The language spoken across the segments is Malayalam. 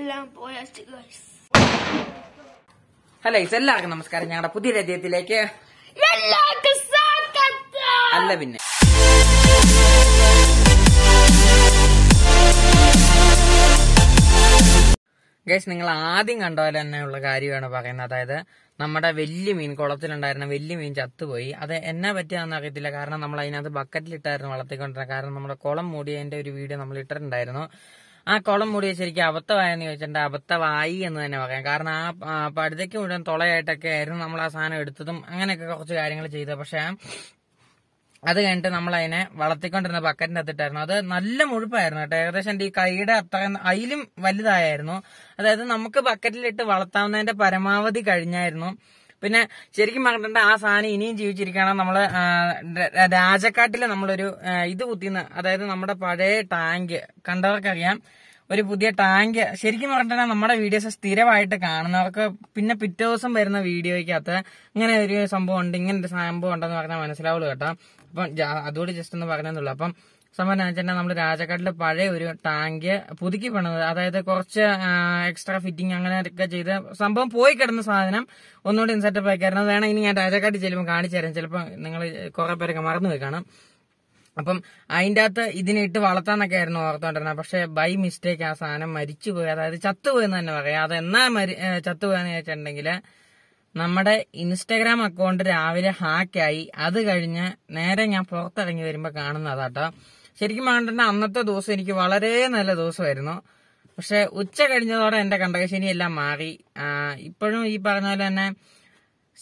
എല്ലാം ഹലോ ഗൈസ് എല്ലാവർക്കും നമസ്കാരം ഞങ്ങളുടെ പുതിയ രഥ്യത്തിലേക്ക് അല്ല പിന്നെ ഗൈസ് നിങ്ങൾ ആദ്യം കണ്ട പോലെ തന്നെയുള്ള കാര്യമാണ് പറയുന്നത് അതായത് നമ്മുടെ വലിയ മീൻ കുളത്തിലുണ്ടായിരുന്ന വലിയ മീൻ ചത്തുപോയി അത് എന്നെ പറ്റിയാന്ന് അറിയത്തില്ല കാരണം നമ്മൾ അതിനകത്ത് ബക്കറ്റിലിട്ടായിരുന്നു വളർത്തിക്കൊണ്ടിരുന്നത് കാരണം നമ്മുടെ കുളം മൂടിയതിന്റെ ഒരു വീഡിയോ നമ്മൾ ഇട്ടിട്ടുണ്ടായിരുന്നു ആ കുളം മൂടിയ ശരിക്കും അബദ്ധമായെന്ന് ചോദിച്ചിട്ടുണ്ട് അബദ്ധമായി എന്ന് തന്നെ പറയാം കാരണം ആ പഴുതയ്ക്ക് മുഴുവൻ തുളയായിട്ടൊക്കെ ആയിരുന്നു നമ്മൾ ആ സാധനം എടുത്തതും അങ്ങനെയൊക്കെ കുറച്ച് കാര്യങ്ങൾ ചെയ്തത് പക്ഷെ അത് കഴിഞ്ഞിട്ട് നമ്മൾ അതിനെ വളർത്തിക്കൊണ്ടിരുന്ന ബക്കറ്റിന്റെ അത്തിട്ടായിരുന്നു അത് നല്ല മുഴുപ്പായിരുന്നു കേട്ടോ ഏകദേശം എന്റെ ഈ കൈയുടെ അത്ര അതിലും വലുതായിരുന്നു അതായത് നമുക്ക് ബക്കറ്റിലിട്ട് വളർത്താവുന്നതിന്റെ പരമാവധി കഴിഞ്ഞായിരുന്നു പിന്നെ ശരിക്കും പറഞ്ഞിട്ടുണ്ട് ആ സാധനം ഇനിയും ജീവിച്ചിരിക്കണം നമ്മള് രാജക്കാട്ടിൽ നമ്മളൊരു ഇത് കുത്തിന്ന് അതായത് നമ്മുടെ പഴയ ടാങ്ക് കണ്ടവർക്കറിയാം ഒരു പുതിയ ടാങ്ക് ശരിക്കും പറഞ്ഞിട്ടാണ് നമ്മുടെ വീഡിയോസ് സ്ഥിരമായിട്ട് കാണുന്നവർക്ക് പിന്നെ പിറ്റേ ദിവസം വരുന്ന വീഡിയോയ്ക്കകത്ത് ഇങ്ങനെ ഒരു സംഭവം ഉണ്ട് ഇങ്ങനെ ഒരു സംഭവം ഉണ്ടെന്ന് പറഞ്ഞാൽ മനസ്സിലാവുള്ളൂ കേട്ടോ അപ്പം അതുകൂടി ജസ്റ്റ് ഒന്ന് പറഞ്ഞെന്നുള്ളൂ അപ്പം സംഭവം വെച്ചാൽ നമ്മൾ രാജക്കാട്ടിലെ പഴയ ഒരു ടാങ്ക് പുതുക്കി പണിത് അതായത് കുറച്ച് എക്സ്ട്രാ ഫിറ്റിംഗ് അങ്ങനെ ഒക്കെ ചെയ്ത് സംഭവം പോയി കിടന്ന സാധനം ഒന്നുകൂടി സെറ്റപ്പ് ആക്കിയായിരുന്നു അത് വേണം ഇനി ഞാൻ രാജക്കാട്ടിൽ ചെല്ലുമ്പോൾ കാണിച്ചു തരാം ചിലപ്പോൾ നിങ്ങൾ കുറെ പേരൊക്കെ മറന്നു പോയി അപ്പം അതിൻ്റെ അകത്ത് ഇതിനെ ഇട്ട് വളർത്താന്നൊക്കെ ആയിരുന്നു ഓർത്തോണ്ടിരുന്നത് പക്ഷെ ബൈ മിസ്റ്റേക്ക് ആ സാധനം മരിച്ചു അതായത് ചത്തുപോയെന്ന് തന്നെ പറയാം അത് എന്നാ മരി ചത്തുപോയെന്ന് ചോദിച്ചിട്ടുണ്ടെങ്കിൽ നമ്മുടെ ഇൻസ്റ്റാഗ്രാം അക്കൗണ്ട് രാവിലെ ഹാക്കായി അത് കഴിഞ്ഞ് നേരെ ഞാൻ പുറത്തിറങ്ങി വരുമ്പോൾ കാണുന്നതാട്ടോ ശരിക്കും പറഞ്ഞിട്ടുണ്ടെങ്കിൽ അന്നത്തെ ദിവസം എനിക്ക് വളരെ നല്ല ദിവസമായിരുന്നു പക്ഷെ ഉച്ച കഴിഞ്ഞതോടെ എന്റെ കണ്ടകശനിയെല്ലാം മാറി ഇപ്പോഴും ഈ പറഞ്ഞ പോലെ തന്നെ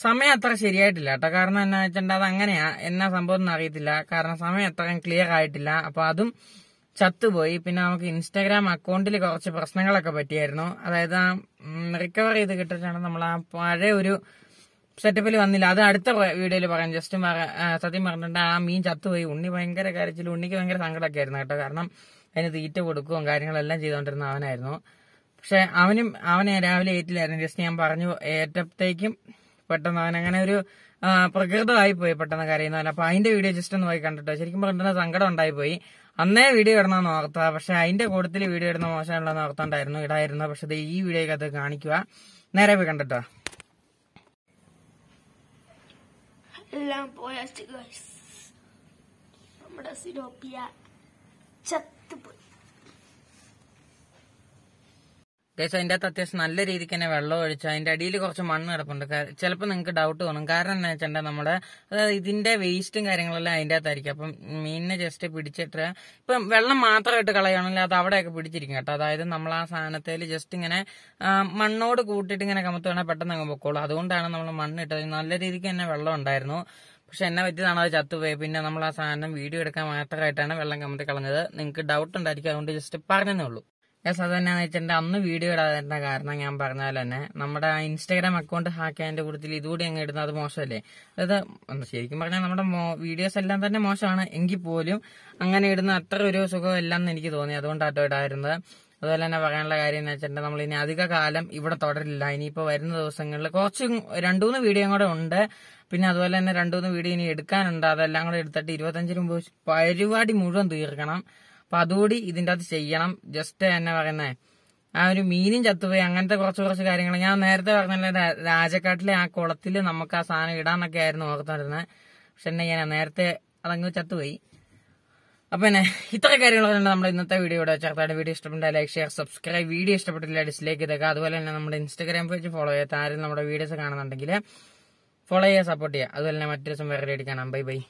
സമയം അത്ര ശരിയായിട്ടില്ല കേട്ടോ കാരണം എന്നാ വെച്ചിട്ടുണ്ടെങ്കിൽ അത് അങ്ങനെയാ എന്നാ സംഭവം എന്ന് അറിയത്തില്ല കാരണം സമയം അത്രയും ക്ലിയർ ആയിട്ടില്ല അപ്പൊ അതും ചത്തുപോയി പിന്നെ നമുക്ക് ഇൻസ്റ്റാഗ്രാം അക്കൗണ്ടിൽ കുറച്ച് പ്രശ്നങ്ങളൊക്കെ പറ്റിയായിരുന്നു അതായത് ആ റിക്കവർ ചെയ്ത് കിട്ടിയിട്ടാണ് നമ്മൾ ആ പഴയ ഒരു സെറ്റപ്പിൽ വന്നില്ല അത് അടുത്ത വീഡിയോയിൽ പറയാം ജസ്റ്റ് സത്യം പറഞ്ഞിട്ടുണ്ട് ആ മീൻ ചത്തുപോയി ഉണ്ണി ഭയങ്കര കാര്യത്തിൽ ഉണ്ണിക്ക് ഭയങ്കര സങ്കടമൊക്കെ ആയിരുന്നു കേട്ടോ കാരണം അതിന് തീറ്റ കൊടുക്കുകയും കാര്യങ്ങളെല്ലാം ചെയ്തുകൊണ്ടിരുന്ന അവനായിരുന്നു പക്ഷെ അവനും അവനെ രാവിലെ ഏറ്റില്ലായിരുന്നു ജസ്റ്റ് ഞാൻ പറഞ്ഞു ഏറ്റത്തേക്കും പെട്ടെന്ന് അവൻ അങ്ങനെ ഒരു പ്രകൃതമായി പോയി പെട്ടെന്ന് കരയുന്നവൻ അപ്പൊ അതിന്റെ വീഡിയോ ജസ്റ്റ് ഒന്ന് പോയി കണ്ടിട്ട് ശരിക്കും പറഞ്ഞിട്ടുണ്ടെങ്കിൽ സങ്കടം ഉണ്ടായിപ്പോയി അന്നേ വീഡിയോ ഇടണമെന്ന് ഓർത്ത പക്ഷെ അതിന്റെ കൂട്ടത്തിൽ വീഡിയോ ഇടുന്ന മോശമാണെന്ന് ഓർത്തോണ്ടായിരുന്നു ഇടായിരുന്നു പക്ഷെ ഈ വീഡിയോ അത് കാണിക്കുക നേരെ പോയി കണ്ടിട്ടോ എല്ലാം പോയ നമ്മുടെ ചത്തുപോയി ഗൈസ് അതിൻ്റെ അകത്ത് അത്യാവശ്യം നല്ല രീതിക്ക് തന്നെ വെള്ളം ഒഴിച്ച് അതിൻ്റെ അടിയിൽ കുറച്ച് മണ്ണ് കിടപ്പുണ്ട് ചിലപ്പോൾ നിങ്ങൾക്ക് ഡൗട്ട് തോന്നും കാരണം എന്താ വെച്ചിട്ടുണ്ടെങ്കിൽ നമ്മുടെ ഇതിൻ്റെ വേസ്റ്റും കാര്യങ്ങളെല്ലാം അതിൻ്റെ അകത്തായിരിക്കും അപ്പം മീനിനെ ജസ്റ്റ് പിടിച്ചിട്ട് ഇപ്പം വെള്ളം മാത്രമായിട്ട് കളയുകയാണെങ്കിൽ അത് അവിടെയൊക്കെ പിടിച്ചിരിക്കും കേട്ടോ അതായത് നമ്മൾ ആ സാധനത്തിൽ ജസ്റ്റ് ഇങ്ങനെ മണ്ണോട് കൂട്ടിയിട്ട് ഇങ്ങനെ വേണേൽ പെട്ടെന്ന് അങ്ങ് പൊക്കോളൂ അതുകൊണ്ടാണ് നമ്മൾ മണ്ണിട്ടത് നല്ല രീതിക്ക് തന്നെ വെള്ളം ഉണ്ടായിരുന്നു പക്ഷെ എന്നെ പറ്റിയതാണ് അത് ചത്തുപോയത് പിന്നെ നമ്മൾ ആ സാധനം വീഡിയോ എടുക്കാൻ മാത്രമായിട്ടാണ് വെള്ളം കമത്തി കളഞ്ഞത് നിങ്ങൾക്ക് ഡൗട്ട് ഉണ്ടായിരിക്കും അതുകൊണ്ട് ജസ്റ്റ് പറഞ്ഞതേ ഉള്ളൂ യെസ് അത് തന്നെയാണെന്ന് വെച്ചിട്ടുണ്ടെങ്കിൽ അന്ന് വീഡിയോ ഇടാതിരുന്ന കാരണം ഞാൻ പറഞ്ഞ തന്നെ നമ്മുടെ ഇൻസ്റ്റാഗ്രാം അക്കൗണ്ട് ഹാക്ക് അതിന്റെ കൂടുതൽ ഇതുകൂടി അങ്ങ് ഇടുന്നത് അത് മോശമല്ലേ അതായത് ശരിക്കും പറഞ്ഞാൽ നമ്മുടെ വീഡിയോസ് എല്ലാം തന്നെ മോശമാണ് എങ്കിൽ പോലും അങ്ങനെ ഇടുന്ന അത്ര ഒരു സുഖം എന്ന് എനിക്ക് തോന്നി അതുകൊണ്ടാട്ടോ ഇടായിരുന്നത് അതുപോലെ തന്നെ പറയാനുള്ള കാര്യം എന്ന് വെച്ചിട്ടുണ്ടെങ്കിൽ നമ്മൾ ഇനി അധിക കാലം ഇവിടെ തുടരില്ല ഇനിയിപ്പോൾ വരുന്ന ദിവസങ്ങളിൽ കുറച്ച് രണ്ടുമൂന്ന് വീഡിയോ കൂടെ ഉണ്ട് പിന്നെ അതുപോലെ തന്നെ രണ്ടുമൂന്ന് വീഡിയോ ഇനി എടുക്കാനുണ്ട് അതെല്ലാം കൂടെ എടുത്തിട്ട് ഇരുപത്തഞ്ചിന് മുമ്പ് പരിപാടി മുഴുവൻ തീർക്കണം അപ്പൊ അതുകൂടി ഇതിന്റെ അത് ചെയ്യണം ജസ്റ്റ് എന്നെ പറയുന്നേ ആ ഒരു മീനും ചത്തുപോയി അങ്ങനത്തെ കുറച്ച് കുറച്ച് കാര്യങ്ങൾ ഞാൻ നേരത്തെ പറഞ്ഞല്ലേ രാജക്കാട്ടിലെ ആ കുളത്തിൽ നമുക്ക് ആ സാധനം ഇടാന്നൊക്കെ ആയിരുന്നു ഓർത്തുവരുന്നത് പക്ഷെ എന്നെ ഞാൻ നേരത്തെ അതങ്ങ് ചത്തുപോയി അപ്പൊ എന്നെ ഇത്ര കാര്യങ്ങളൊക്കെ നമ്മുടെ ഇന്നത്തെ വീഡിയോ ഇവിടെ ചേർത്താണ് വീഡിയോ ഇഷ്ടപ്പെട്ട ലൈക്ക് ഷെയർ സബ്സ്ക്രൈബ് വീഡിയോ ഇഷ്ടപ്പെട്ടില്ല ഡിസ്ലൈക്ക് ചെയ്തേക്കുക അതുപോലെ തന്നെ നമ്മുടെ ഇൻസ്റ്റാഗ്രാം പേജ് ഫോളോ ചെയ്യാത്ത ആരും നമ്മുടെ വീഡിയോസ് കാണുന്നുണ്ടെങ്കിൽ ഫോളോ ചെയ്യാൻ സപ്പോർട്ട് ചെയ്യുക അതുപോലെ തന്നെ മറ്റൊരു ദിവസം വേറെ എടുക്കണം ബൈ ബൈ